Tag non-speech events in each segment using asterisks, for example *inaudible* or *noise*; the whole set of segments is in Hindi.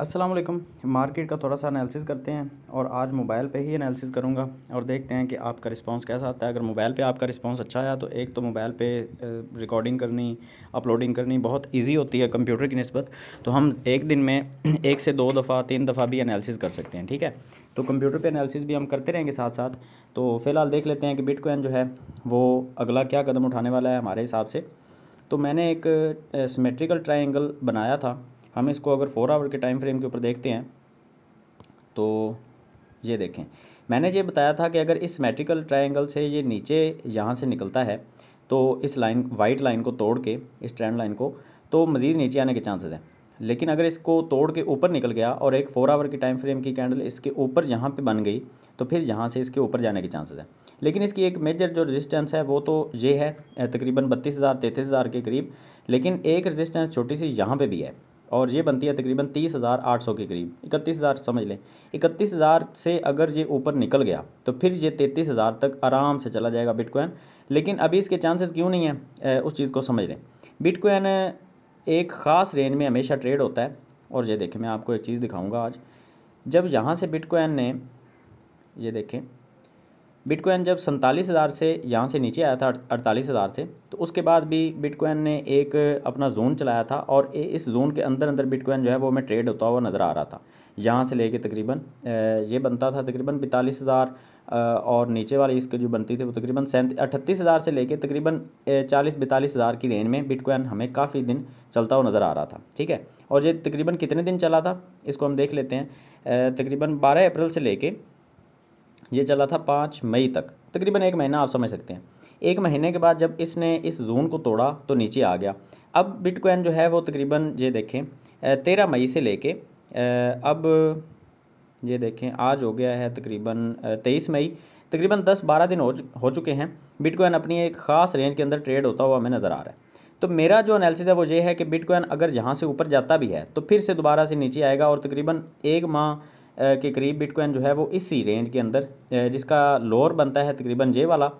असलम मार्केट का थोड़ा सा एनालिसिस करते हैं और आज मोबाइल पे ही एनालिसिस करूँगा और देखते हैं कि आपका रिस्पांस कैसा आता है अगर मोबाइल पे आपका रिस्पांस अच्छा आया तो एक तो मोबाइल पे रिकॉर्डिंग करनी अपलोडिंग करनी बहुत इजी होती है कंप्यूटर की नस्बत तो हम एक दिन में *clears throat* एक से दो दफ़ा तीन दफ़ा भी एनालिसिस कर सकते हैं ठीक है तो कंप्यूटर पर एनालिसिस भी हम करते रहेंगे साथ साथ तो फ़िलहाल देख लेते हैं कि बिटकॉइन जो है वो अगला क्या कदम उठाने वाला है हमारे हिसाब से तो मैंने एक सिमेट्रिकल ट्राइंगल बनाया था हम इसको अगर फोर आवर के टाइम फ्रेम के ऊपर देखते हैं तो ये देखें मैंने ये बताया था कि अगर इस मेट्रिकल ट्राइंगल से ये नीचे यहाँ से निकलता है तो इस लाइन वाइट लाइन को तोड़ के इस ट्रेंड लाइन को तो मज़ीद नीचे आने के चांसेस हैं लेकिन अगर इसको तोड़ के ऊपर निकल गया और एक फोर आवर की टाइम फ्रेम की कैंडल इसके ऊपर यहाँ पे बन गई तो फिर यहाँ से इसके ऊपर जाने के चांसेस हैं लेकिन इसकी एक मेजर जो रेजिस्टेंस है वो तो ये है तकरीबन बत्तीस हज़ार तैंतीस हज़ार के करीब लेकिन एक रेजिस्टेंस छोटी सी यहाँ पे भी है और ये बनती है तकरीबन तीस हज़ार आठ सौ के करीब इकतीस हज़ार समझ लें इकतीस हज़ार से अगर ये ऊपर निकल गया तो फिर ये तैंतीस हज़ार तक आराम से चला जाएगा बिटकॉइन लेकिन अभी इसके चांसेस क्यों नहीं है उस चीज़ को समझ लें बिटकॉइन एक ख़ास रेंज में हमेशा ट्रेड होता है और ये देखें मैं आपको एक चीज़ दिखाऊँगा आज जब यहाँ से बिटकॉइन ने ये देखें बिटकॉइन जब सैंतालीस हज़ार से यहाँ से नीचे आया था अड़तालीस हज़ार से तो उसके बाद भी बिटकॉइन ने एक अपना जोन चलाया था और इस जोन के अंदर अंदर बिटकॉइन जो है वो हमें ट्रेड होता हुआ नज़र आ रहा था यहाँ से लेके तकरीबन ये बनता था तकरीबन पैंतालीस हज़ार और नीचे वाली इसके जो बनती थी वो तकरीबन सैंती अठतीस हज़ार से लेके तकरीबन चालीस बैतालीस हज़ार की रेंज में बिटकॉइन हमें काफ़ी दिन चलता हुआ नज़र आ रहा था ठीक है और ये तकरीबन कितने दिन चला था इसको हम देख लेते हैं तकरीबन बारह अप्रैल से लेके ये चला था पाँच मई तक तकरीबन एक महीना आप समझ सकते हैं एक महीने के बाद जब इसने इस जोन को तोड़ा तो नीचे आ गया अब बिटकॉइन जो है वो तकरीबन ये देखें तेरह मई से लेके अब ये देखें आज हो गया है तकरीबन तेईस मई तकरीबन दस बारह दिन हो हो चुके हैं बिटकॉइन अपनी एक ख़ास रेंज के अंदर ट्रेड होता हुआ हमें नज़र आ रहा है तो मेरा जो एनालिसिस है वो ये है कि बिटकॉइन अगर जहाँ से ऊपर जाता भी है तो फिर से दोबारा से नीचे आएगा और तकरीबन एक माह के करीब बिटकॉइन जो है वो इसी रेंज के अंदर जिसका लोअर बनता है तकरीबन ये वाला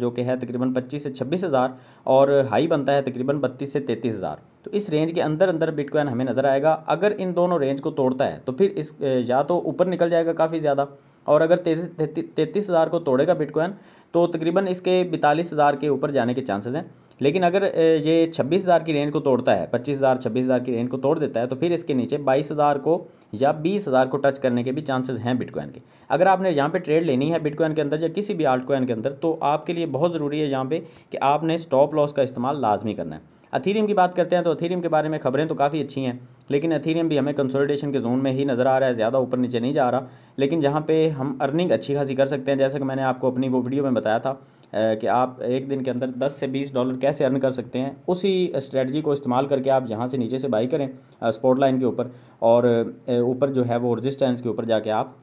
जो कि है तकरीबन 25 से छब्बीस हज़ार और हाई बनता है तकरीबन 32 से 33000 हज़ार तो इस रेंज के अंदर अंदर बिटकॉइन हमें नज़र आएगा अगर इन दोनों रेंज को तोड़ता है तो फिर इस या तो ऊपर निकल जाएगा काफ़ी ज़्यादा और अगर तैंतीस हज़ार को तोड़ेगा बिटकॉइन तो तकरीबन इसके बतालीस हज़ार के ऊपर जाने के चांसेज हैं लेकिन अगर ये छब्बीस हज़ार की रेंज को तोड़ता है पच्चीस हज़ार छब्बीस हज़ार की रेंज को तोड़ देता है तो फिर इसके नीचे बाईस हज़ार को या बीस हज़ार को टच करने के भी चांसेस हैं बिटकॉइन के अगर आपने यहाँ पे ट्रेड लेनी है बिटकॉइन के अंदर या किसी भी आर्ट कोइन के अंदर तो आपके लिए बहुत ज़रूरी है यहाँ पर कि आपने स्टॉप लॉस का इस्तेमाल लाजमी करना है अथीरियम की बात करते हैं तो अथीरियम के बारे में खबरें तो काफ़ी अच्छी हैं लेकिन अथीरियम भी हमें कंसोलिडेशन के जोन में ही नज़र आ रहा है ज़्यादा ऊपर नीचे नहीं जा रहा लेकिन जहाँ पे हम अर्निंग अच्छी खासी कर सकते हैं जैसा कि मैंने आपको अपनी वो वीडियो में बताया था कि आप एक दिन के अंदर 10 से 20 डॉलर कैसे अर्न कर सकते हैं उसी स्ट्रेटजी को इस्तेमाल करके आप यहाँ से नीचे से बाई करें स्पॉट लाइन के ऊपर और ऊपर जो है वो रजिस्टेंस के ऊपर जाके आप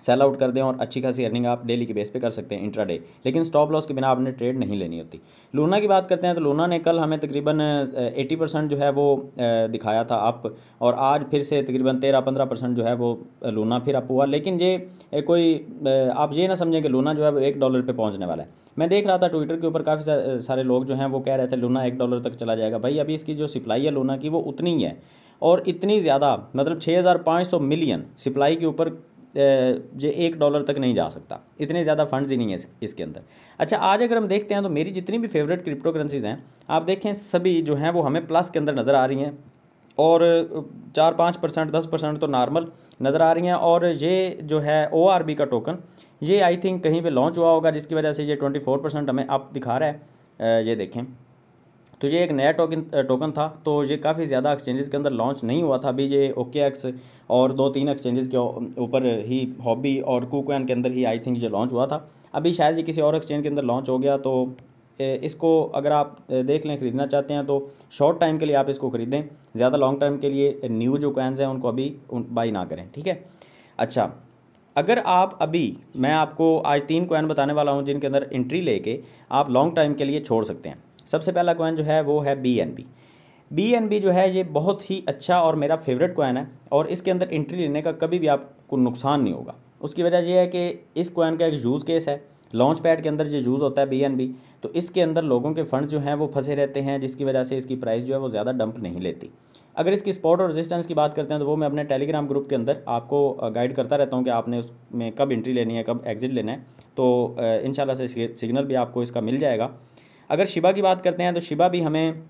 सेल आउट कर दें और अच्छी खासी अर्निंग आप डेली के बेस पे कर सकते हैं इंट्रा डे लेकिन स्टॉप लॉस के बिना आपने ट्रेड नहीं लेनी होती लूना की बात करते हैं तो लूना ने कल हमें तकरीबन 80 परसेंट जो है वो दिखाया था अप और आज फिर से तकरीबन 13-15 परसेंट जो है वो लूना फिर अप हुआ लेकिन ये कोई आप ये ना समझें कि लूना जो है वो एक डॉलर पर पहुँचने वाला है मैं देख रहा था ट्विटर के ऊपर काफ़ी सारे लोग जो हैं वो कह रहे थे लूना एक डॉलर तक चला जाएगा भाई अभी इसकी जो सप्लाई है लूना की वो उतनी ही है और इतनी ज़्यादा मतलब 6500 मिलियन सप्लाई के ऊपर जो एक डॉलर तक नहीं जा सकता इतने ज़्यादा फंड्स ही नहीं है इसके अंदर अच्छा आज अगर हम देखते हैं तो मेरी जितनी भी फेवरेट क्रिप्टो करेंसीज हैं आप देखें सभी जो हैं वो हमें प्लस के अंदर नज़र आ रही हैं और चार पाँच परसेंट दस परसेंट तो नॉर्मल नज़र आ रही हैं और ये जो है ओ का टोकन ये आई थिंक कहीं पर लॉन्च हुआ होगा जिसकी वजह से ये ट्वेंटी परसेंट हमें अप दिखा रहा है ये देखें तो ये एक नया टोकन टोकन था तो ये काफ़ी ज़्यादा एक्सचेंजेस के अंदर लॉन्च नहीं हुआ था अभी ये ओके एक्स और दो तीन एक्सचेंजेस के ऊपर ही हॉबी और कुकैन के अंदर ही आई थिंक ये लॉन्च हुआ था अभी शायद ये किसी और एक्सचेंज के अंदर लॉन्च हो गया तो इसको अगर आप देख लें ख़रीदना चाहते हैं तो शॉर्ट टाइम के लिए आप इसको ख़रीदें ज़्यादा लॉन्ग टाइम के लिए न्यू जो कैंस हैं उनको अभी बाई ना करें ठीक है अच्छा अगर आप अभी मैं आपको आज तीन कोइन बताने वाला हूँ जिनके अंदर एंट्री लेके आप लॉन्ग टाइम के लिए छोड़ सकते हैं सबसे पहला कॉइन जो है वो है B N B B N B जो है ये बहुत ही अच्छा और मेरा फेवरेट कॉइन है और इसके अंदर एंट्री लेने का कभी भी आपको नुकसान नहीं होगा उसकी वजह यह है कि इस कॉइन का एक यूज़ केस है लॉन्च पैड के अंदर जो यूज़ होता है बी एन बी तो इसके अंदर लोगों के फंड जो हैं वो फंसे रहते हैं जिसकी वजह से इसकी प्राइस जो है वो ज़्यादा डंप नहीं लेती अगर इसकी स्पॉट और रेजिस्टेंस की बात करते हैं तो वो मैं अपने टेलीग्राम ग्रुप के अंदर आपको गाइड करता रहता हूँ कि आपने उसमें कब एंट्री लेनी है कब एग्ज़िट लेना है तो इन से सिग्नल भी आपको इसका मिल जाएगा अगर शिबा की बात करते हैं तो शिबा भी हमें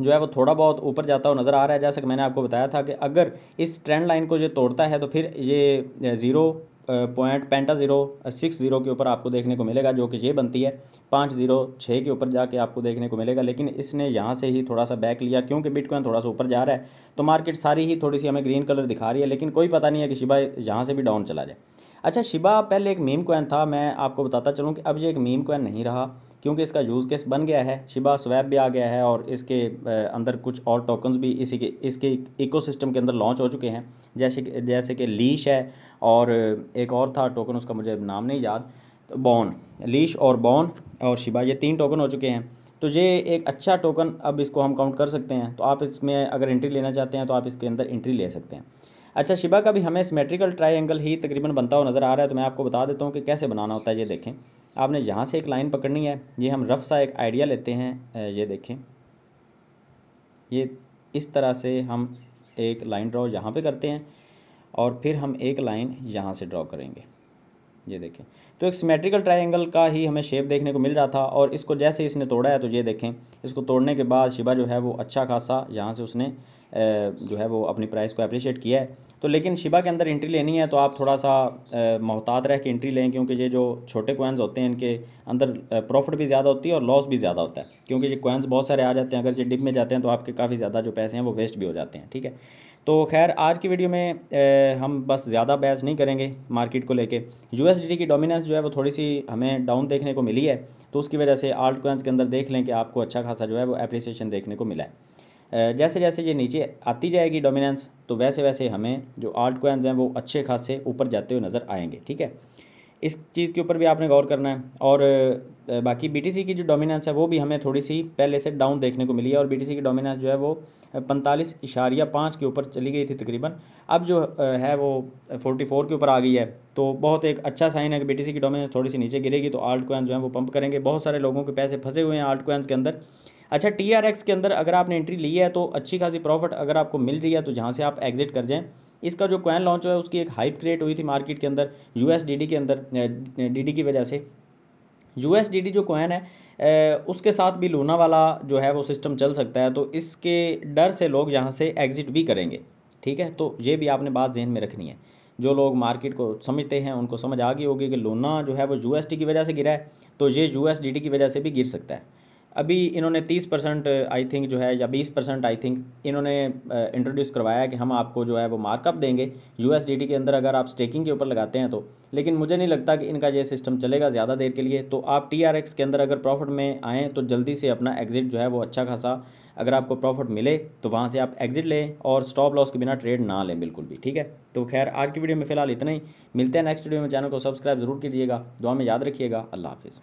जो है वो थोड़ा बहुत ऊपर जाता हुआ नज़र आ रहा है जैसा कि मैंने आपको बताया था कि अगर इस ट्रेंड लाइन को ये तोड़ता है तो फिर ये zero point penta zero six zero के ऊपर आपको देखने को मिलेगा जो कि ये बनती है पाँच ज़ीरो छः के ऊपर जाके आपको देखने को मिलेगा लेकिन इसने यहाँ से ही थोड़ा सा बैक लिया क्योंकि बिटकॉइन थोड़ा सा ऊपर जा रहा है तो मार्केट सारी ही थोड़ी सी हमें ग्रीन कलर दिखा रही है लेकिन कोई पता नहीं है कि शिबा यहाँ से भी डाउन चला जाए अच्छा शिबा पहले एक मीम कोइन था मैं आपको बताता चलूँ कि अब ये एक मीम कोइन नहीं रहा क्योंकि इसका यूज़ केस बन गया है शिबा स्वैप भी आ गया है और इसके अंदर कुछ और टोकन्स भी इसी के इसके इकोसिस्टम के अंदर लॉन्च हो चुके हैं जैसे जैसे कि लीश है और एक और था टोकन उसका मुझे नाम नहीं याद तो बॉन लीश और बॉन और शिबा ये तीन टोकन हो चुके हैं तो ये एक अच्छा टोकन अब इसको हम काउंट कर सकते हैं तो आप इसमें अगर एंट्री लेना चाहते हैं तो आप इसके अंदर एंट्री ले सकते हैं अच्छा शिबा का भी हमें सिमेट्रिकल ट्राइंगल ही तकरीबन बनता हुआ नज़र आ रहा है तो मैं आपको बता देता हूँ कि कैसे बनाना होता है ये देखें आपने यहाँ से एक लाइन पकड़नी है ये हम रफ सा एक आइडिया लेते हैं ये देखें ये इस तरह से हम एक लाइन ड्रॉ यहाँ पर करते हैं और फिर हम एक लाइन यहाँ से ड्रॉ करेंगे ये देखें तो एक सिमेट्रिकल ट्राइंगल का ही हमें शेप देखने को मिल रहा था और इसको जैसे इसने तोड़ा है तो ये देखें इसको तोड़ने के बाद शिबा जो है वो अच्छा खासा यहाँ से उसने जो है वो अपनी प्राइस को अप्रिशिएट किया है तो लेकिन शिबा के अंदर एंट्री लेनी है तो आप थोड़ा सा मोहतात रह के एंट्री लें क्योंकि ये जो छोटे कोइंस होते हैं इनके अंदर प्रॉफिट भी ज़्यादा होती है और लॉस भी ज़्यादा होता है क्योंकि ये कोइंस बहुत सारे आ जाते हैं अगर ये डिप में जाते हैं तो आपके काफ़ी ज़्यादा जो पैसे हैं वो वेस्ट भी हो जाते हैं ठीक है तो खैर आज की वीडियो में ए, हम बस ज़्यादा बहस नहीं करेंगे मार्केट को लेके यूएसडीटी की डोमिनेंस जो है वो थोड़ी सी हमें डाउन देखने को मिली है तो उसकी वजह से आर्ट क्वेंस के अंदर देख लें कि आपको अच्छा खासा जो है वो एप्रिसिएशन देखने को मिला है जैसे जैसे ये नीचे आती जाएगी डोमिनेंस तो वैसे वैसे हमें जो आर्ट क्वेंस हैं वो अच्छे खासे ऊपर जाते हुए नज़र आएंगे ठीक है इस चीज़ के ऊपर भी आपने गौर करना है और बाकी बीटीसी की जो डोमिनेंस है वो भी हमें थोड़ी सी पहले से डाउन देखने को मिली है और बीटीसी की डोमिनेंस जो है वो पैंतालीस इशारिया पाँच के ऊपर चली गई थी तकरीबन अब जो है वो फोर्टी फोर के ऊपर आ गई है तो बहुत एक अच्छा साइन है कि बीटीसी की डोमिनेंस थोड़ी सी नीचे गिरेगी तो आल्ट क्वेंस जो है वो पंप करेंगे बहुत सारे लोगों के पैसे फंसे हुए हैं आल्ट क्वेंस के अंदर अच्छा टी के अंदर अगर आपने एंट्री ली है तो अच्छी खासी प्रॉफिट अगर आपको मिल रही है तो जहाँ से आप एग्जिट कर जाएँ इसका जो क्वैन लॉन्च हुआ उसकी एक हाइप क्रिएट हुई थी मार्केट के अंदर यू के अंदर डी की वजह से यू जो क्वैन है ए, उसके साथ भी लूना वाला जो है वो सिस्टम चल सकता है तो इसके डर से लोग यहाँ से एग्ज़िट भी करेंगे ठीक है तो ये भी आपने बात जहन में रखनी है जो लोग मार्केट को समझते हैं उनको समझ आ गई होगी कि लोना जो है वो यू की वजह से गिरा है तो ये यू की वजह से भी गिर सकता है अभी इन्होंने तीस परसेंट आई थिंक जो है या बीस परसेंट आई थिंक इन्होंने इंट्रोड्यूस करवाया है कि हम आपको जो है वो मार्कअप देंगे यू के अंदर अगर आप स्टेकिंग के ऊपर लगाते हैं तो लेकिन मुझे नहीं लगता कि इनका ये सिस्टम चलेगा ज़्यादा देर के लिए तो आप टी के अंदर अगर प्रॉफिट में आएँ तो जल्दी से अपना एग्ज़िट जो है वो अच्छा खासा अगर आपको प्रॉफिट मिले तो वहाँ से आप एग्ज़िट लें और स्टॉप लॉस के बिना ट्रेड ना लें बिल्कुल भी ठीक है तो खैर आज की वीडियो में फिलहाल इतना ही मिलते हैं नेक्स्ट वीडियो में चैनल को सब्सक्राइब जरूर कीजिएगा दुआ में याद रखिएगा अल्लाह हाफिज़